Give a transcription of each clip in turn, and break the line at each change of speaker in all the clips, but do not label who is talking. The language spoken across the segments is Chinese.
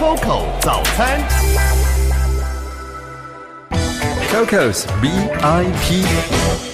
Coco
早餐，Coco's VIP。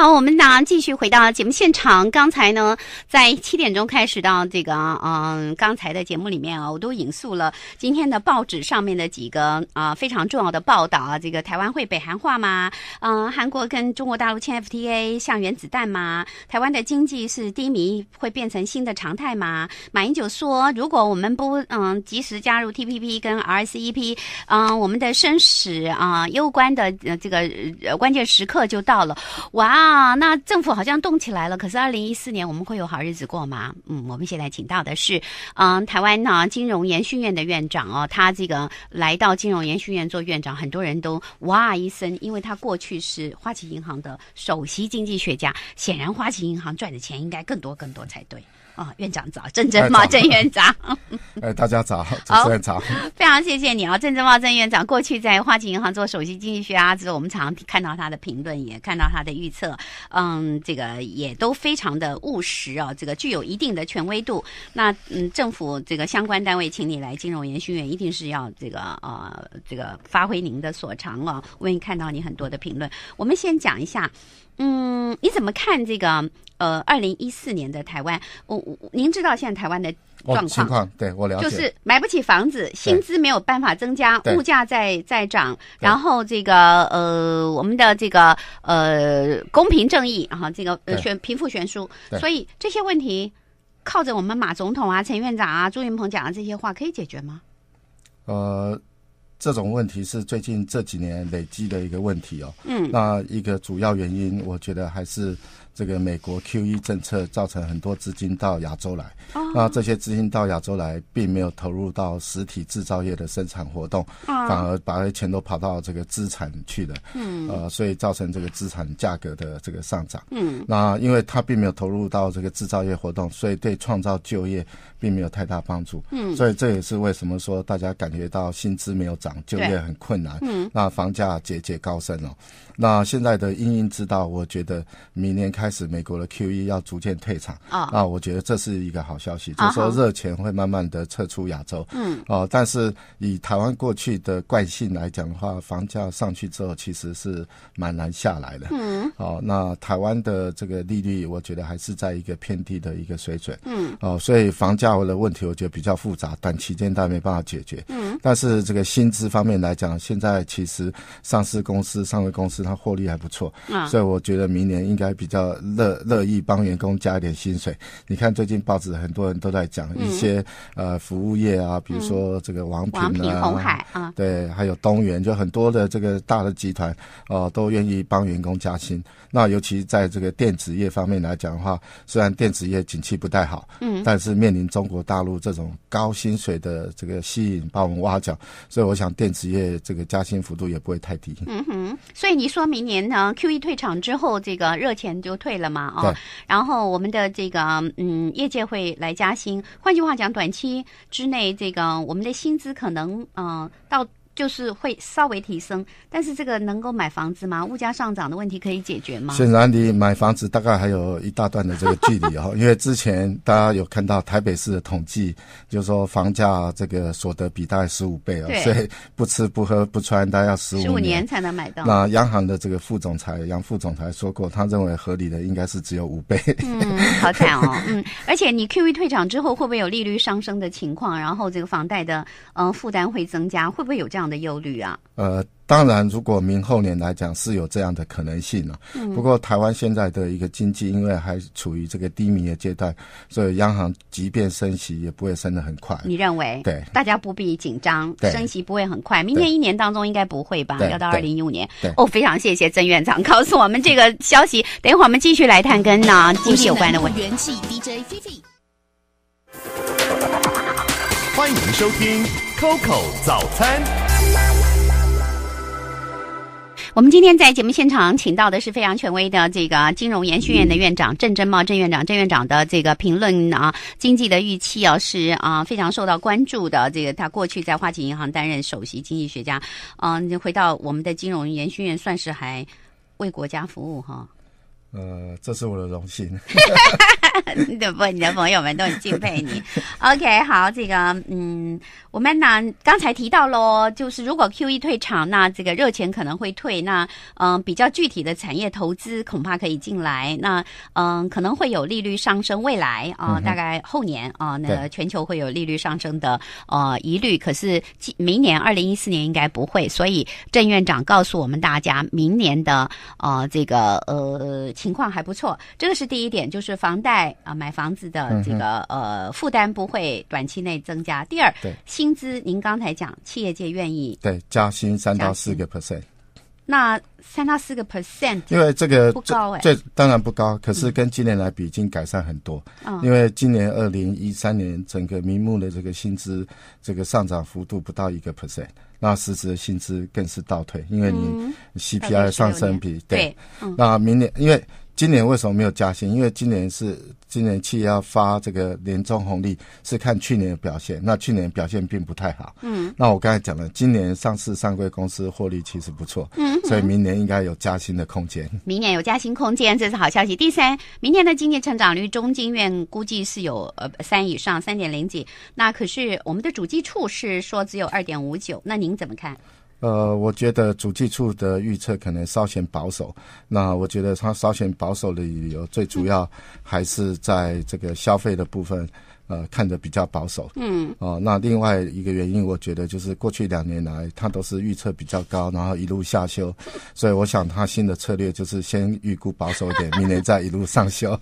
好，我们呢继续回到节目现场。刚才呢，在七点钟开始到这个嗯，刚才的节目里面啊，我都引述了今天的报纸上面的几个啊非常重要的报道啊。这个台湾会北韩化吗？嗯，韩国跟中国大陆签 FTA 像原子弹吗？台湾的经济是低迷会变成新的常态吗？马英九说，如果我们不嗯及时加入 TPP 跟 RCEP，嗯，我们的生死啊攸关的呃、这个呃、关键时刻就到了。哇！啊，那政府好像动起来了，可是二零一四年我们会有好日子过吗？嗯，我们现在请到的是，嗯，台湾呢金融研训院的院长哦，他这个来到金融研训院做院长，很多人都哇一声，因为他过去是花旗银行的首席经济学家，显然花旗银行赚的钱应该更多更多才对。啊，院长早，郑正茂郑院长。
哎，大家早，
主持人早，非常谢谢你啊，郑正茂郑院长，过去在花旗银行做首席经济学家，这我们常看到他的评论，也看到他的预测，嗯，这个也都非常的务实啊，这个具有一定的权威度。那嗯，政府这个相关单位请你来金融研究院，一定是要这个呃，这个发挥您的所长了。我也看到你很多的评论，我们先讲一下，嗯，你怎么看这个？呃，二零一四年的台湾，我我您知道现在台湾的状况，情况
对我了解，就是
买不起房子，薪资没有办法增加，物价在在涨，然后这个呃，我们的这个呃公平正义哈，这个悬贫富悬殊，所以这些问题靠着我们马总统啊、陈院长啊、朱云鹏讲的这些话可以解决吗？
呃，这种问题是最近这几年累积的一个问题哦，嗯，那一个主要原因，我觉得还是。这个美国 Q E 政策造成很多资金到亚洲来，那这些资金到亚洲来，并没有投入到实体制造业的生产活动，反而把钱都跑到这个资产去了。嗯，呃，所以造成这个资产价格的这个上涨。嗯，那因为它并没有投入到这个制造业活动，所以对创造就业并没有太大帮助。嗯，所以这也是为什么说大家感觉到薪资没有涨，就业很困难。嗯，那房价节节高升哦，那现在的阴阴之道，我觉得明年开。开始，美国的 QE 要逐渐退场啊，啊，我觉得这是一个好消息。就是说热钱会慢慢的撤出亚洲，嗯，哦，但是以台湾过去的惯性来讲的话，房价上去之后其实是蛮难下来的，嗯，哦，那台湾的这个利率，我觉得还是在一个偏低的一个水准，嗯，哦，所以房价的问题，我觉得比较复杂，短期间它没办法解决。但是这个薪资方面来讲，现在其实上市公司、上市公司它获利还不错，所以我觉得明年应该比较乐乐意帮员工加一点薪水。你看最近报纸很多人都在讲一些呃服务业啊，比如说这个王平啊，王红海啊，对，还有东源，就很多的这个大的集团哦都愿意帮员工加薪。那尤其在这个电子业方面来讲的话，虽然电子业景气不太好，嗯，但是面临中国大陆这种高薪水的这个吸引，把我们往。不好讲，所以我想电子业这个加薪幅度也不会太低。嗯
哼，所以你说明年呢 Q E 退场之后，这个热钱就退了嘛？哦，然后我们的这个嗯，业界会来加薪。换句话讲，短期之内，这个我们的薪资可能嗯到。就是会稍微提升，但是这个能够买房子吗？物价上涨的问题可以解决吗？显
然，你买房子大概还有一大段的这个距离哦。因为之前大家有看到台北市的统计，就是说房价这个所得比大概十五倍哦，所以不吃不喝不穿，大概要十五十五年
才能买到。那
央行的这个副总裁杨副总裁说过，他认为合理的应该是只有五倍。嗯，
好惨哦。嗯，而且你 Q E 退场之后，会不会有利率上升的情况？然后这个房贷的嗯负担会增加，会不会有这样？的忧虑啊，
呃，当然，如果明后年来讲是有这样的可能性呢。不过，台湾现在的一个经济因为还处于这个低迷的阶段，所以央行即便升息也不会升的很快。你
认为？对，大家不必紧张，升息不会很快。明年一年当中应该不会吧？要到二零一五年。哦，非常谢谢曾院长告诉我们这个消息。等一会儿我们继续来探跟呢，经济有关的问题。元气 DJ，欢迎收听 Coco 早餐。我们今天在节目现场请到的是非常权威的这个金融研究院的院长郑振茂，郑院长，郑院长的这个评论啊，经济的预期啊是啊非常受到关注的。这个他过去在花旗银行担任首席经济学家，嗯，回到我们的金融研究院，算是还为国家服务哈。
呃，这是我的荣幸。
对不，你的朋友们都很敬佩你。OK，好，这个，嗯，我们呢刚才提到喽，就是如果 QE 退场，那这个热钱可能会退，那嗯，比较具体的产业投资恐怕可以进来，那嗯，可能会有利率上升，未来啊，大概后年啊，那个全球会有利率上升的呃疑虑，可是明明年二零一四年应该不会，所以郑院长告诉我们大家，明年的呃这个呃情况还不错，这个是第一点，就是房贷。啊，买房子的这个呃负担不会短期内增加。第二，薪资您刚才讲，企业界愿意
对加薪三到四个 percent，
那。三到四个 percent，因为
这个不高哎，这当然不高，可是跟今年来比已经改善很多。因为今年二零一三年整个名目的这个薪资这个上涨幅度不到一个 percent，那实质的薪资更是倒退，因为你 CPI 上升比对。那明年，因为今年为什么没有加薪？因为今年是今年要发这个年终红利，是看去年的表现。那去年表现并不太好。嗯。那我刚才讲了，今年上市上柜公司获利其实不错。嗯。所以明年。年应该有加薪的空间，
明年有加薪空间，这是好消息。第三，明年的经济成长率，中金院估计是有呃三以上三点零几，那可是我们的主计处是说只有二点五九，那您怎么看？
呃，我觉得主计处的预测可能稍显保守。那我觉得它稍显保守的理由，最主要还是在这个消费的部分。呃，看着比较保守。嗯。哦，那另外一个原因，我觉得就是过去两年来，它都是预测比较高，然后一路下修，所以我想它新的策略就是先预估保守一点，明年再一路上修。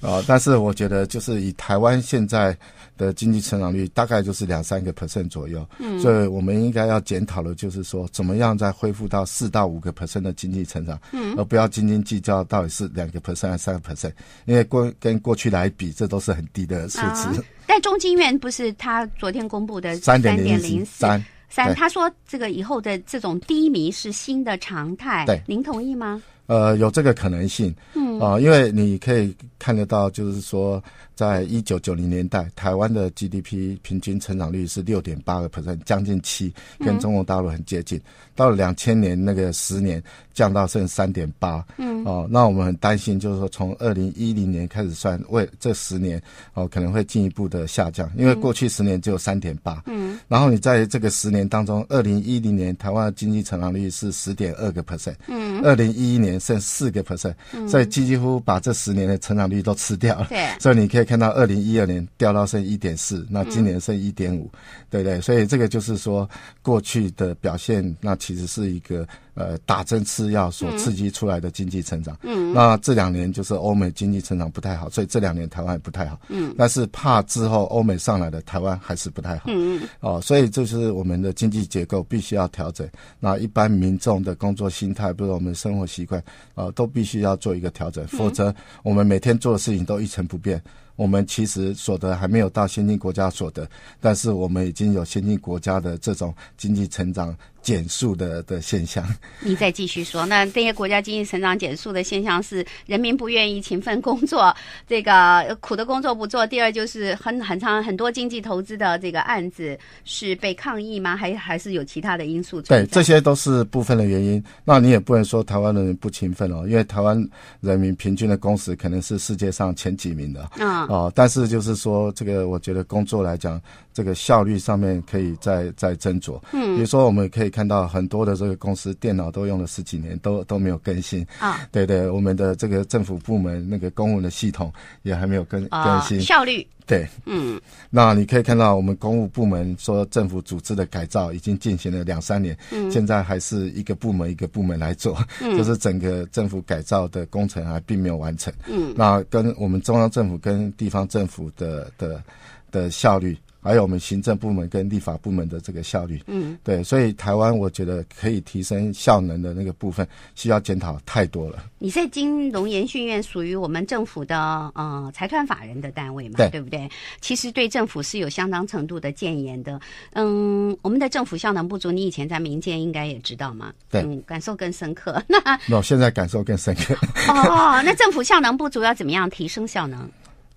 啊，但是我觉得就是以台湾现在的经济成长率，大概就是两三个 percent 左右。嗯。所以我们应该要检讨的就是说怎么样再恢复到四到五个 percent 的经济成长，嗯，而不要斤斤计较到底是两个 percent 还是三个 percent，因为过跟过去来比，这都是很低的数值。
但中金院不是他昨天公布的三点零四三
三，他说
这个以后的这种低迷是新的常态，您同意吗？
呃，有这个可能性。啊，因为你可以看得到，就是说，在一九九零年代，台湾的 GDP 平均成长率是六点八个 percent，将近七，跟中国大陆很接近。到了两千年那个十年降到剩三点八，嗯，哦，那我们很担心，就是说从二零一零年开始算，为这十年哦可能会进一步的下降，因为过去十年只有三点八，嗯，然后你在这个十年当中，二零一零年台湾的经济成长率是十点二个 percent，嗯，二零一一年剩四个 percent，在经几乎把这十年的成长率都吃掉了，对，所以你可以看到，二零一二年掉到剩一点四，那今年剩一点五，对不对？所以这个就是说，过去的表现，那其实是一个。呃，打针吃药所刺激出来的经济成长，那这两年就是欧美经济成长不太好，所以这两年台湾也不太好。嗯，但是怕之后欧美上来的台湾还是不太好。嗯嗯，哦，所以这是我们的经济结构必须要调整。那一般民众的工作心态，不是我们生活习惯，呃，都必须要做一个调整，否则我们每天做的事情都一成不变。我们其实所得还没有到先进国家所得，但是我们已经有先进国家的这种经济成长。减速的的现象，
你再继续说。那这些国家经济成长减速的现象是人民不愿意勤奋工作，这个苦的工作不做。第二就是很很长很多经济投资的这个案子是被抗议吗？还还是有其他的因素？对，这
些都是部分的原因。那你也不能说台湾的人不勤奋哦，因为台湾人民平均的工时可能是世界上前几名的。嗯，哦，但是就是说这个，我觉得工作来讲。这个效率上面可以再再斟酌。嗯，比如说我们可以看到很多的这个公司电脑都用了十几年，都都没有更新。啊，对对，我们的这个政府部门那个公文的系统也还没有更更新。效率。对，嗯。那你可以看到，我们公务部门说政府组织的改造已经进行了两三年，现在还是一个部门一个部门来做，就是整个政府改造的工程还并没有完成。嗯，那跟我们中央政府跟地方政府的的的效率。还有我们行政部门跟立法部门的这个效率，嗯，对，所以台湾我觉得可以提升效能的那个部分需要检讨太多了。
你在金融研训院属于我们政府的呃财团法人的单位嘛，对不对？其实对政府是有相当程度的谏言的。嗯，我们的政府效能不足，你以前在民间应该也知道嘛？对，感受更深刻。那
现在感受更深刻。
哦，那政府效能不足要怎么样提升效能？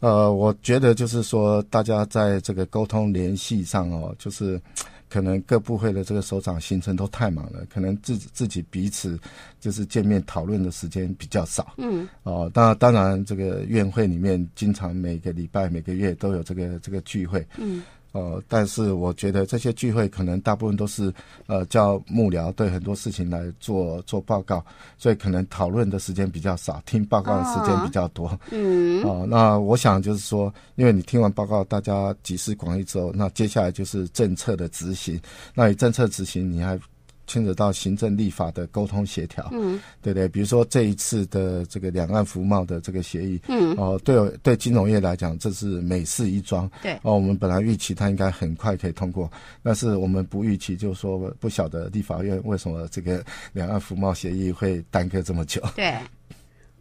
呃，我觉得就是说，大家在这个沟通联系上哦，就是可能各部会的这个首长行程都太忙了，可能自自己彼此就是见面讨论的时间比较少。嗯。哦，那当然这个院会里面，经常每个礼拜、每个月都有这个这个聚会。嗯。呃，但是我觉得这些聚会可能大部分都是呃叫幕僚对很多事情来做做报告，所以可能讨论的时间比较少，听报告的时间比较多。嗯，哦，那我想就是说，因为你听完报告，大家集思广益之后，那接下来就是政策的执行。那你政策执行，你还？牵扯到行政立法的沟通协调，嗯，对不对？比如说这一次的这个两岸服贸的这个协议，嗯，哦，对对，金融业来讲，这是美事一桩，对。哦，我们本来预期它应该很快可以通过，但是我们不预期，就是说不晓得立法院为什么这个两岸服贸协议会耽搁这么久，
对。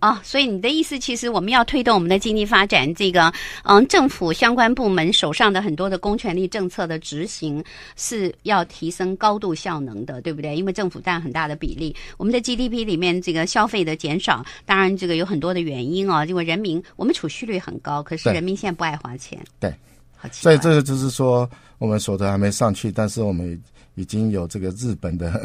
啊，所以你的意思其实我们要推动我们的经济发展，这个嗯，政府相关部门手上的很多的公权力政策的执行是要提升高度效能的，对不对？因为政府占很大的比例，我们的 GDP 里面这个消费的减少，当然这个有很多的原因啊，因为人民我们储蓄率很高，可是人民现在不爱花钱。
对，所以这个就是说我们所得还没上去，但是我们已经有这个日本的，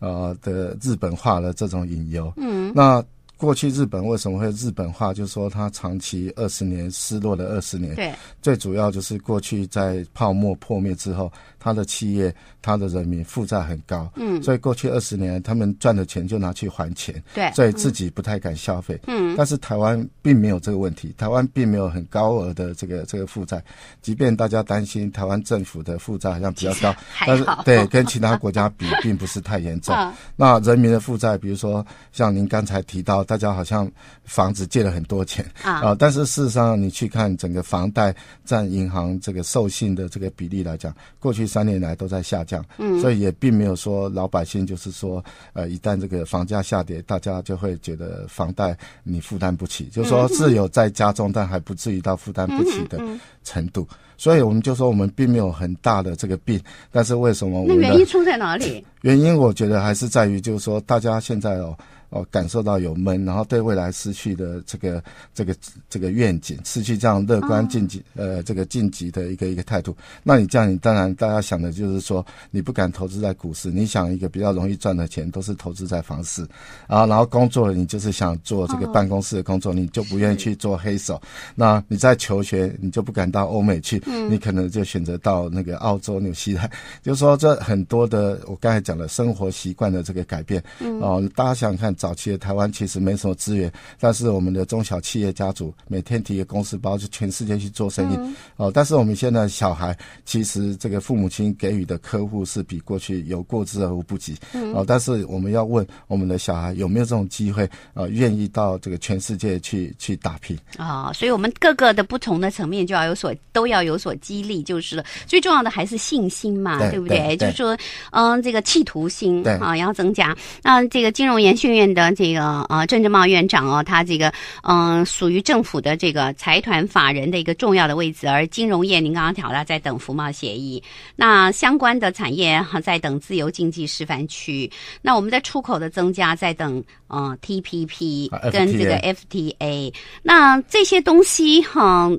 呃的日本化的这种隐忧。嗯，那。过去日本为什么会日本化？就是说，它长期二十年失落了二十年，最主要就是过去在泡沫破灭之后。他的企业、他的人民负债很高，嗯，所以过去二十年他们赚的钱就拿去还钱，对，所以自己不太敢消费，嗯。但是台湾并没有这个问题，台湾并没有很高额的这个这个负债，即便大家担心台湾政府的负债好像比较高，但是对跟其他国家比并不是太严重。那人民的负债，比如说像您刚才提到，大家好像房子借了很多钱啊，但是事实上你去看整个房贷占银行这个授信的这个比例来讲，过去。三年来都在下降，嗯，所以也并没有说老百姓就是说，呃，一旦这个房价下跌，大家就会觉得房贷你负担不起，就是说是有在加重，但还不至于到负担不起的程度。所以我们就说我们并没有很大的这个病，但是为什么？那原因出
在哪里？
原因我觉得还是在于就是说大家现在哦。哦，感受到有闷，然后对未来失去的这个这个这个愿景，失去这样乐观晋级呃这个晋级的一个一个态度，那你这样，你当然大家想的就是说，你不敢投资在股市，你想一个比较容易赚的钱，都是投资在房市啊。然后工作了，你就是想做这个办公室的工作，你就不愿意去做黑手。那你在求学，你就不敢到欧美去，你可能就选择到那个澳洲、纽西兰。就说这很多的，我刚才讲的生活习惯的这个改变，哦，大家想想看。早期的台湾其实没什么资源，但是我们的中小企业家族每天提个公司包就全世界去做生意哦。但是我们现在小孩其实这个父母亲给予的客户是比过去有过之而无不及哦。但是我们要问我们的小孩有没有这种机会啊，愿意到这个全世界去去打拼
啊？所以，我们各个的不同的层面就要有所都要有所激励，就是最重要的还是信心嘛，对不对？就是说嗯，这个企图心啊要增加。那这个金融研训院的这个呃，郑志茂院长哦，他这个嗯，属于政府的这个财团法人的一个重要的位置，而金融业您刚刚调了，在等服贸协议，那相关的产业哈，在等自由经济示范区，那我们在出口的增加，在等嗯 TPP 跟这个 FTA，那这些东西哈。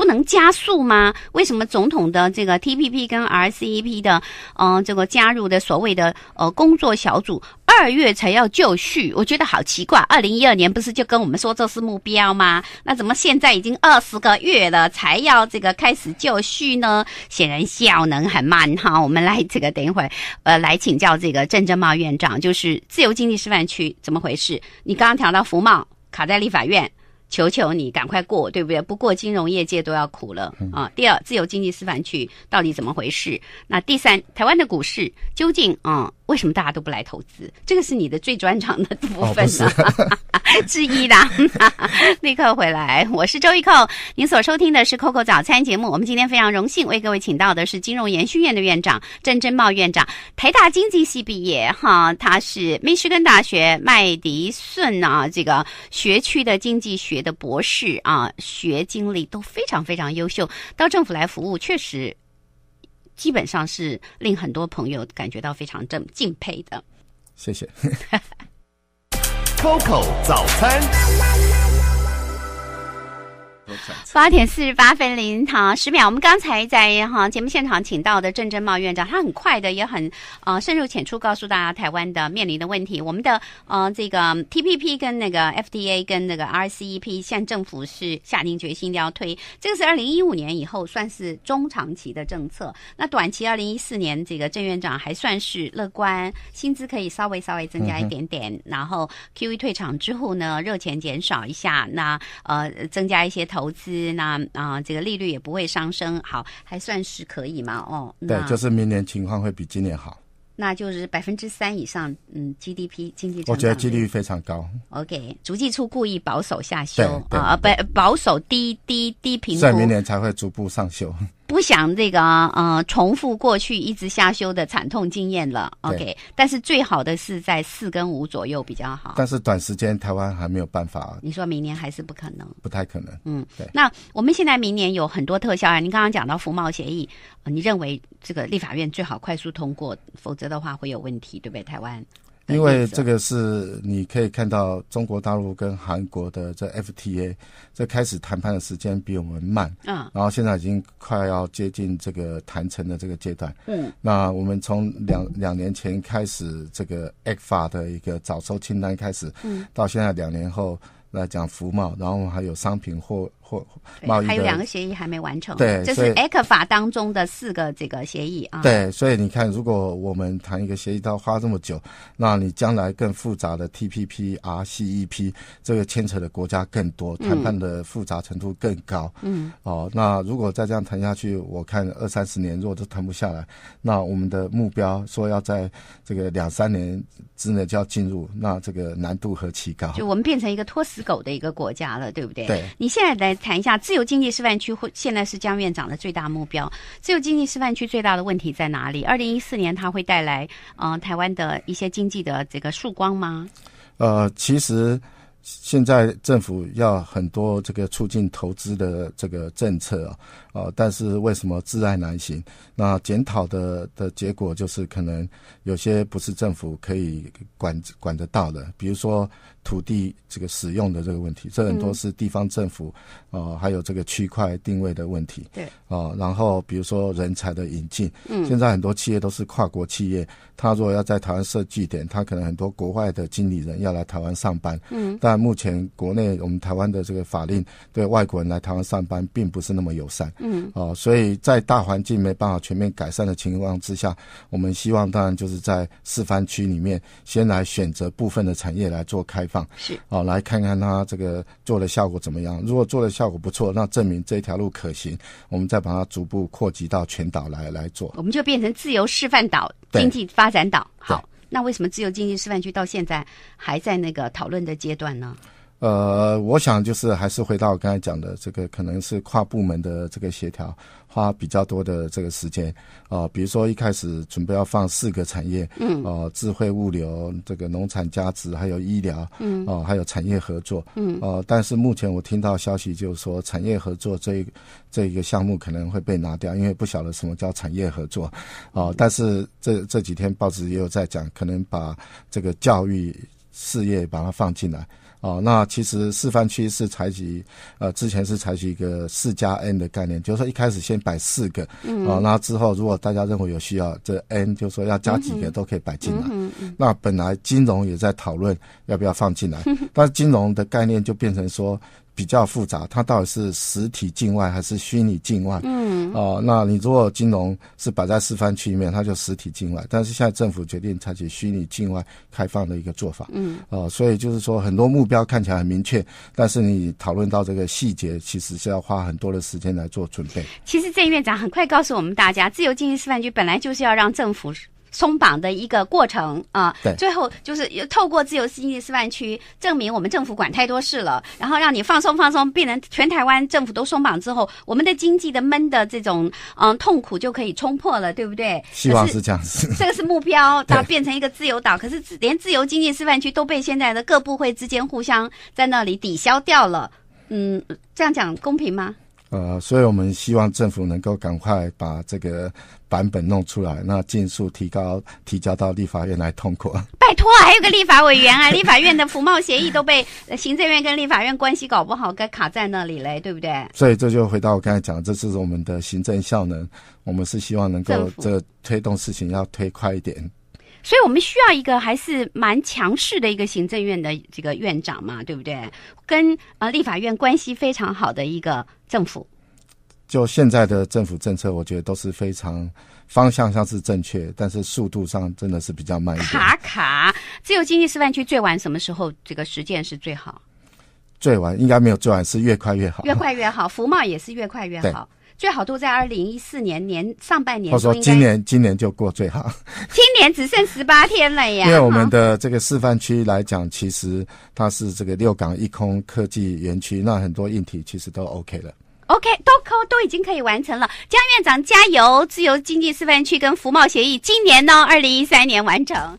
不能加速吗？为什么总统的这个 TPP 跟 RCEP 的，嗯，这个加入的所谓的呃工作小组，二月才要就绪？我觉得好奇怪。二零一二年不是就跟我们说这是目标吗？那怎么现在已经二十个月了才要这个开始就绪呢？显然效能很慢哈。我们来这个等一会儿，呃，来请教这个郑正茂院长，就是自由经济示范区怎么回事？你刚刚调到福茂卡在立法院。求求你赶快过，对不对？不过金融业界都要苦了啊。第二，自由经济示范区到底怎么回事？那第三，台湾的股市究竟啊？为什么大家都不来投资？这个是你的最专长的部分呢、之一的。立刻回来，我是周一扣。您所收听的是 COCO 早餐节目。我们今天非常荣幸为各位请到的是金融研究院的院长郑珍茂院长，台大经济系毕业哈，他是密歇根大学麦迪逊啊这个学区的经济学的博士啊，学经历都非常非常优秀，到政府来服务确实。基本上是令很多朋友感觉到非常敬敬佩的，谢谢。Coco 早餐。八点四十八分零毫十秒，我们刚才在哈节目现场请到的郑珍茂院长，他很快的也很呃深入浅出告诉大家台湾的面临的问题。我们的呃这个 T P P 跟那个 F D A 跟那个 R C E P，现政府是下定决心要推，这个是二零一五年以后算是中长期的政策。那短期二零一四年，这个郑院长还算是乐观，薪资可以稍微稍微增加一点点，然后 Q E 退场之后呢，热钱减少一下，那呃增加一些投。投资那啊，这个利率也不会上升，好，还算是可以嘛？哦，对，就是
明年情况会比今年好。
那就是百分之三以上，嗯，GDP 经济，我觉得几
率非常高。
OK，逐季处故意保守下修啊，不保守低低低频所在明年
才会逐步上修。
不想这个呃重复过去一直下修的惨痛经验了。OK，但是最好的是在四跟五左右比较好。
但是短时间台湾还没有办法。
你说明年还是不可能？不太可能。嗯，对。那我们现在明年有很多特效案，你刚刚讲到服贸协议，你认为这个立法院最好快速通过，否则的话会有问题，对不对？台湾？
因为这个是你可以看到，中国大陆跟韩国的这 FTA 这开始谈判的时间比我们慢，嗯，然后现在已经快要接近这个谈成的这个阶段，嗯，那我们从两两年前开始这个 f a 的一个早收清单开始，嗯，到现在两年后来讲服贸，然后还有商品货。或贸易，还有两个
协议还没完成。对，这是 APEC 法当中的四个这个协议啊。对，
所以你看，如果我们谈一个协议到花这么久，那你将来更复杂的 TPP、RCEP 这个牵扯的国家更多，谈判的复杂程度更高。嗯。哦，那如果再这样谈下去，我看二三十年如果都谈不下来，那我们的目标说要在这个两三年之内就要进入，那这个难度何其高！就
我们变成一个拖死狗的一个国家了，对不对？对。你现在来。谈一下自由经济示范区，会现在是江院长的最大目标。自由经济示范区最大的问题在哪里？二零一四年它会带来呃台湾的一些经济的这个曙光吗？
呃，其实现在政府要很多这个促进投资的这个政策啊，呃，但是为什么自爱难行？那检讨的的结果就是可能有些不是政府可以管管得到的，比如说。土地这个使用的这个问题，这很多是地方政府呃，还有这个区块定位的问题。对啊，然后比如说人才的引进，现在很多企业都是跨国企业，他如果要在台湾设据点，他可能很多国外的经理人要来台湾上班。嗯。但目前国内我们台湾的这个法令对外国人来台湾上班并不是那么友善。嗯。哦，所以在大环境没办法全面改善的情况之下，我们希望当然就是在示范区里面先来选择部分的产业来做开发。是哦，来看看它这个做的效果怎么样。如果做的效果不错，那证明这条路可行，我们再把它逐步扩及到全岛来来做。
我们就变成自由示范岛、经济发展岛。好，那为什么自由经济示范区到现在还在那个讨论的阶段呢？
呃，我想就是还是回到我刚才讲的，这个可能是跨部门的这个协调。花比较多的这个时间啊，比如说一开始准备要放四个产业，嗯，哦，智慧物流、这个农产价加值，还有医疗，嗯，哦，还有产业合作，嗯，哦，但是目前我听到消息就是说，产业合作这一这一个项目可能会被拿掉，因为不晓得什么叫产业合作，哦，但是这这几天报纸也有在讲，可能把这个教育事业把它放进来。哦，那其实示范区是采取，呃，之前是采取一个四加 N 的概念，就是说一开始先摆四个，嗯，哦，那之后如果大家认为有需要，这 N 就是说要加几个都可以摆进来。嗯那本来金融也在讨论要不要放进来，但是金融的概念就变成说。比较复杂，它到底是实体境外还是虚拟境外？嗯，哦，那你如果金融是摆在示范区里面，它就实体境外；但是现在政府决定采取虚拟境外开放的一个做法，嗯，哦，所以就是说很多目标看起来很明确，但是你讨论到这个细节，其实是要花很多的时间来做准备。
其实郑院长很快告诉我们大家，自由经济示范区本来就是要让政府。松绑的一个过程啊，最后就是透过自由经济示范区证明我们政府管太多事了，然后让你放松放松，变成全台湾政府都松绑之后，我们的经济的闷的这种嗯痛苦就可以冲破了，对不对？希望是这样子。这个是目标，到变成一个自由岛。可是连自由经济示范区都被现在的各部会之间互相在那里抵消掉了，嗯，这样讲公平吗？
呃，所以我们希望政府能够赶快把这个版本弄出来，那尽速提高提交到立法院来通过。
拜托，还有个立法委员啊！立法院的服贸协议都被行政院跟立法院关系搞不好，该卡在那里嘞，对不对？
所以这就回到我刚才讲这是我们的行政效能，我们是希望能够这推动事情要推快一点。
所以我们需要一个还是蛮强势的一个行政院的这个院长嘛，对不对？跟呃立法院关系非常好的一个政府。
就现在的政府政策，我觉得都是非常方向上是正确，但是速度上真的是比较慢一点。卡
卡，自由经济示范区最晚什么时候这个实践是最好？
最晚应该没有最晚，是越快越好。越
快越好，服贸也是越快越好。最好都在二零一四年年上半年。他说：“今
年今年就过最好。”
今年只剩十八天了呀！因为我们
的这个示范区来讲，其实它是这个六港一空科技园区，那很多硬体其实都 OK 了。
OK，都 OK，都已经可以完成了。江院长加油！自由经济示范区跟服贸协议，今年呢，二零一三年完成。